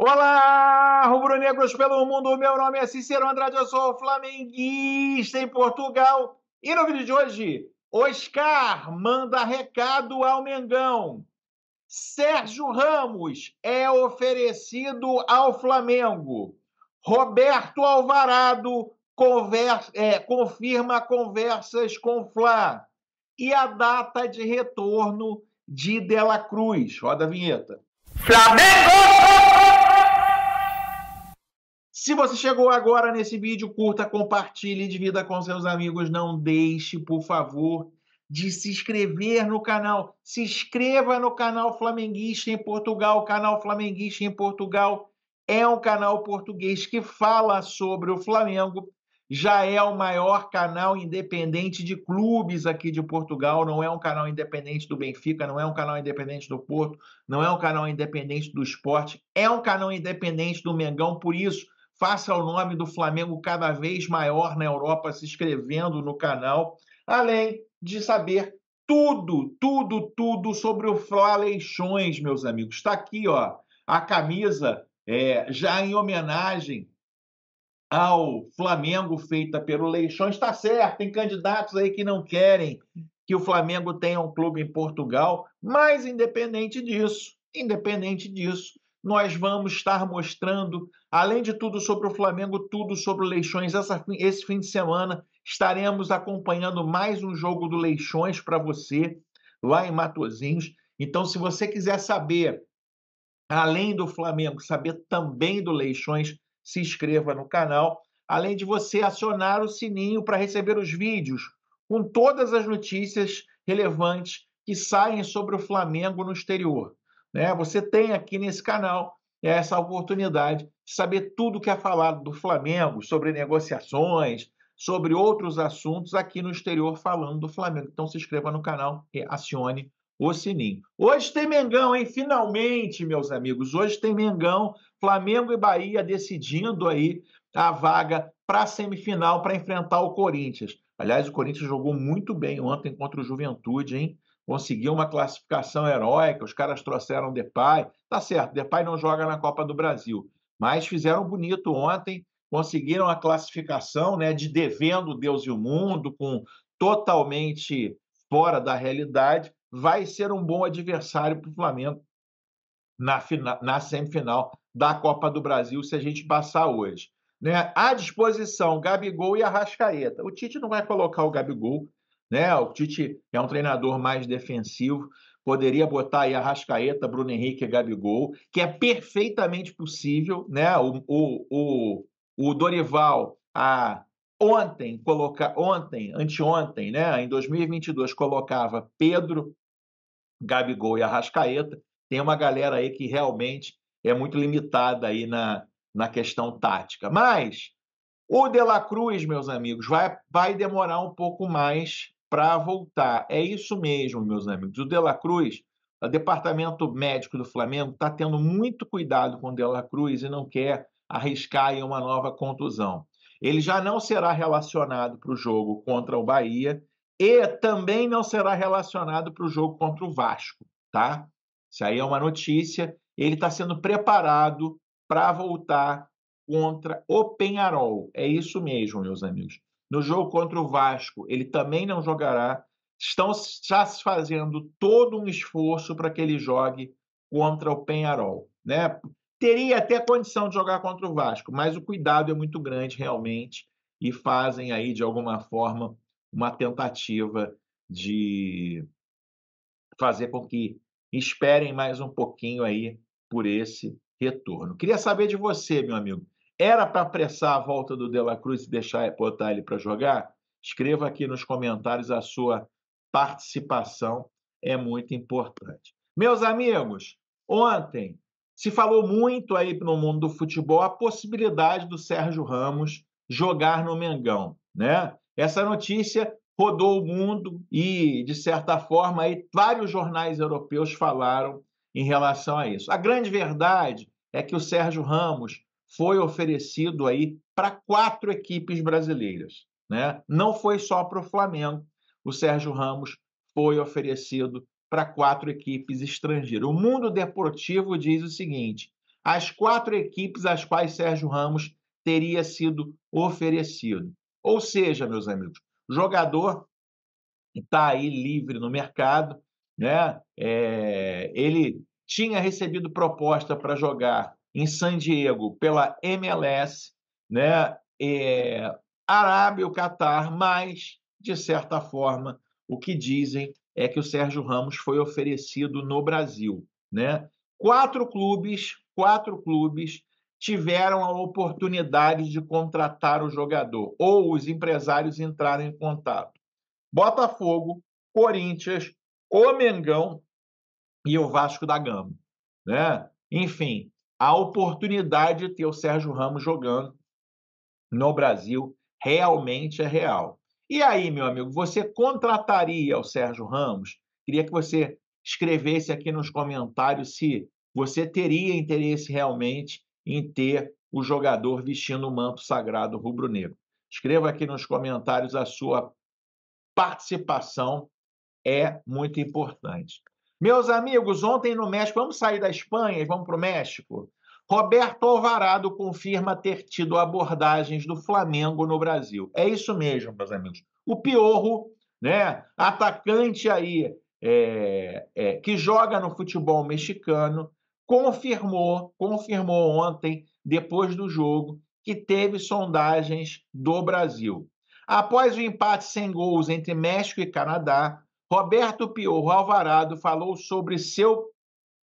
Olá, rubro-negros pelo mundo. Meu nome é Cicero Andrade, eu sou flamenguista em Portugal. E no vídeo de hoje, Oscar manda recado ao Mengão. Sérgio Ramos é oferecido ao Flamengo. Roberto Alvarado conversa, é, confirma conversas com Flá. E a data de retorno de Dela Cruz. Roda a vinheta. Flamengo! Se você chegou agora nesse vídeo, curta, compartilhe, divida com seus amigos. Não deixe, por favor, de se inscrever no canal. Se inscreva no canal Flamenguista em Portugal. O canal Flamenguista em Portugal é um canal português que fala sobre o Flamengo. Já é o maior canal independente de clubes aqui de Portugal. Não é um canal independente do Benfica, não é um canal independente do Porto, não é um canal independente do esporte, é um canal independente do Mengão. Por isso, Faça o nome do Flamengo cada vez maior na Europa se inscrevendo no canal, além de saber tudo, tudo, tudo sobre o Flá Leixões, meus amigos. Está aqui, ó, a camisa é, já em homenagem ao Flamengo feita pelo Leixões. Está certo, tem candidatos aí que não querem que o Flamengo tenha um clube em Portugal, mas independente disso, independente disso, nós vamos estar mostrando, além de tudo sobre o Flamengo, tudo sobre o Leixões. Essa, esse fim de semana estaremos acompanhando mais um jogo do Leixões para você, lá em Matozinhos. Então, se você quiser saber, além do Flamengo, saber também do Leixões, se inscreva no canal. Além de você acionar o sininho para receber os vídeos com todas as notícias relevantes que saem sobre o Flamengo no exterior. Né? Você tem aqui nesse canal essa oportunidade de saber tudo que é falado do Flamengo, sobre negociações, sobre outros assuntos aqui no exterior falando do Flamengo. Então se inscreva no canal e acione o sininho. Hoje tem Mengão, hein? Finalmente, meus amigos, hoje tem Mengão, Flamengo e Bahia decidindo aí a vaga para a semifinal para enfrentar o Corinthians. Aliás, o Corinthians jogou muito bem ontem contra o Juventude, hein? conseguiu uma classificação heróica, os caras trouxeram Depay. Tá certo, Depay não joga na Copa do Brasil, mas fizeram bonito ontem, conseguiram a classificação, né, de devendo Deus e o mundo, com totalmente fora da realidade, vai ser um bom adversário para o Flamengo na, na semifinal da Copa do Brasil se a gente passar hoje. Né? À disposição, Gabigol e Arrascaeta. O Tite não vai colocar o Gabigol né? O Tite é um treinador mais defensivo, poderia botar aí a Rascaeta, Bruno Henrique e Gabigol, que é perfeitamente possível. Né? O, o, o, o Dorival, a, ontem, colocar ontem, anteontem, né? em 2022, colocava Pedro, Gabigol e Arrascaeta. Tem uma galera aí que realmente é muito limitada aí na, na questão tática. Mas o De La Cruz, meus amigos, vai, vai demorar um pouco mais para voltar. É isso mesmo, meus amigos. O De La Cruz, o departamento médico do Flamengo, está tendo muito cuidado com o De La Cruz e não quer arriscar em uma nova contusão. Ele já não será relacionado para o jogo contra o Bahia e também não será relacionado para o jogo contra o Vasco, tá? Isso aí é uma notícia. Ele está sendo preparado para voltar contra o Penharol. É isso mesmo, meus amigos. No jogo contra o Vasco, ele também não jogará. Estão já fazendo todo um esforço para que ele jogue contra o Penharol. Né? Teria até condição de jogar contra o Vasco, mas o cuidado é muito grande realmente e fazem aí, de alguma forma, uma tentativa de fazer com que esperem mais um pouquinho aí por esse retorno. Queria saber de você, meu amigo. Era para apressar a volta do De La Cruz e deixar botar ele para jogar? Escreva aqui nos comentários a sua participação, é muito importante. Meus amigos, ontem se falou muito aí no mundo do futebol a possibilidade do Sérgio Ramos jogar no Mengão, né? Essa notícia rodou o mundo e, de certa forma, aí, vários jornais europeus falaram em relação a isso. A grande verdade é que o Sérgio Ramos foi oferecido aí para quatro equipes brasileiras. Né? Não foi só para o Flamengo. O Sérgio Ramos foi oferecido para quatro equipes estrangeiras. O mundo deportivo diz o seguinte: as quatro equipes às quais Sérgio Ramos teria sido oferecido. Ou seja, meus amigos, o jogador está aí livre no mercado, né? É, ele tinha recebido proposta para jogar em San Diego pela MLS, né? É, Arábia, o Catar, mas, de certa forma, o que dizem é que o Sérgio Ramos foi oferecido no Brasil. Né? Quatro clubes, quatro clubes tiveram a oportunidade de contratar o jogador, ou os empresários entraram em contato. Botafogo, Corinthians, o Mengão e o Vasco da Gama. Né? Enfim, a oportunidade de ter o Sérgio Ramos jogando no Brasil realmente é real. E aí, meu amigo, você contrataria o Sérgio Ramos? Queria que você escrevesse aqui nos comentários se você teria interesse realmente em ter o jogador vestindo o manto sagrado rubro-negro. Escreva aqui nos comentários a sua participação, é muito importante. Meus amigos, ontem no México, vamos sair da Espanha e vamos para o México? Roberto Alvarado confirma ter tido abordagens do Flamengo no Brasil. É isso mesmo, meus amigos. O Piorro, né, atacante aí é, é, que joga no futebol mexicano, confirmou, confirmou ontem, depois do jogo, que teve sondagens do Brasil. Após o empate sem gols entre México e Canadá, Roberto Piorro Alvarado falou sobre seu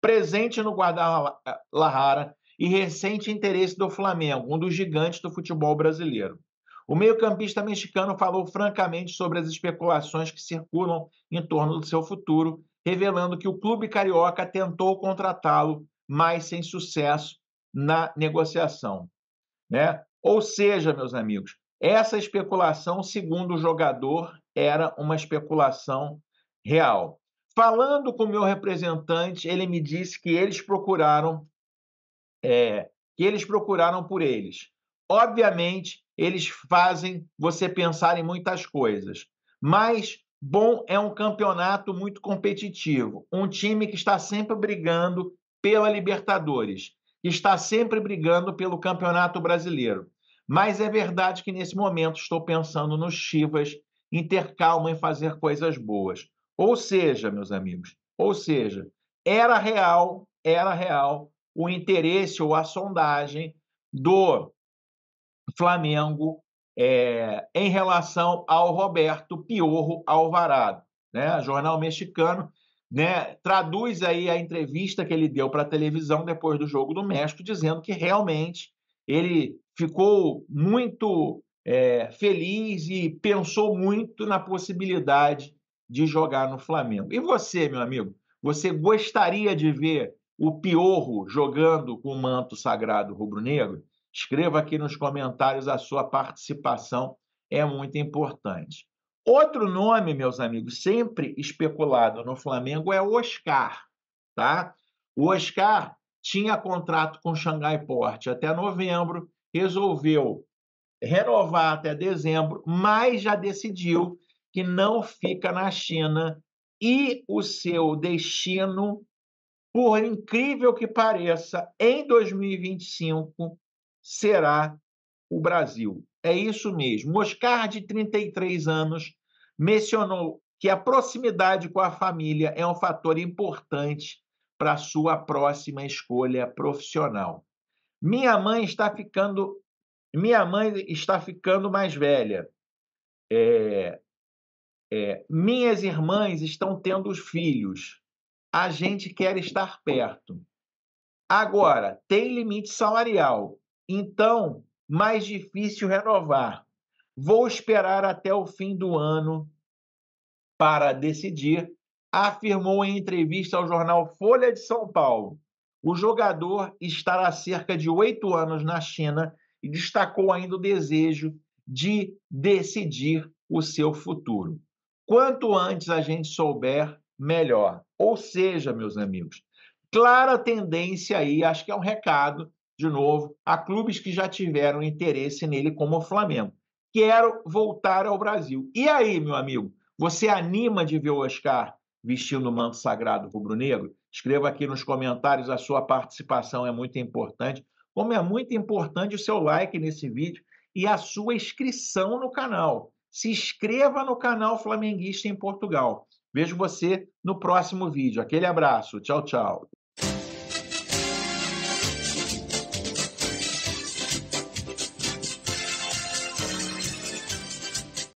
presente no Guadalajara e recente interesse do Flamengo, um dos gigantes do futebol brasileiro. O meio-campista mexicano falou francamente sobre as especulações que circulam em torno do seu futuro, revelando que o clube carioca tentou contratá-lo, mas sem sucesso na negociação. Né? Ou seja, meus amigos, essa especulação, segundo o jogador, era uma especulação real. Falando com o meu representante, ele me disse que eles procuraram, é, que eles procuraram por eles. Obviamente, eles fazem você pensar em muitas coisas, mas bom é um campeonato muito competitivo, um time que está sempre brigando pela Libertadores, que está sempre brigando pelo Campeonato Brasileiro. Mas é verdade que nesse momento estou pensando no Chivas intercalma em fazer coisas boas. Ou seja, meus amigos, ou seja, era real, era real o interesse ou a sondagem do Flamengo é, em relação ao Roberto Piorro Alvarado, né? Jornal mexicano, né? Traduz aí a entrevista que ele deu para a televisão depois do jogo do México, dizendo que realmente ele ficou muito é, feliz e pensou muito na possibilidade de jogar no Flamengo. E você, meu amigo, você gostaria de ver o Piorro jogando com o manto sagrado rubro-negro? Escreva aqui nos comentários a sua participação, é muito importante. Outro nome, meus amigos, sempre especulado no Flamengo é o Oscar, tá? O Oscar tinha contrato com o Xangai Port até novembro, resolveu renovar até dezembro, mas já decidiu que não fica na China e o seu destino, por incrível que pareça, em 2025 será o Brasil. É isso mesmo. Oscar, de 33 anos, mencionou que a proximidade com a família é um fator importante para sua próxima escolha profissional. Minha mãe está ficando minha mãe está ficando mais velha. É, é, minhas irmãs estão tendo filhos. A gente quer estar perto. Agora, tem limite salarial, então mais difícil renovar. Vou esperar até o fim do ano para decidir, afirmou em entrevista ao jornal Folha de São Paulo. O jogador estará cerca de oito anos na China e destacou ainda o desejo de decidir o seu futuro. Quanto antes a gente souber, melhor. Ou seja, meus amigos, clara tendência aí, acho que é um recado, de novo, a clubes que já tiveram interesse nele, como o Flamengo. Quero voltar ao Brasil. E aí, meu amigo, você anima de ver o Oscar vestindo o manto sagrado rubro-negro? Escreva aqui nos comentários, a sua participação é muito importante como é muito importante o seu like nesse vídeo e a sua inscrição no canal. Se inscreva no canal Flamenguista em Portugal. Vejo você no próximo vídeo. Aquele abraço. Tchau, tchau.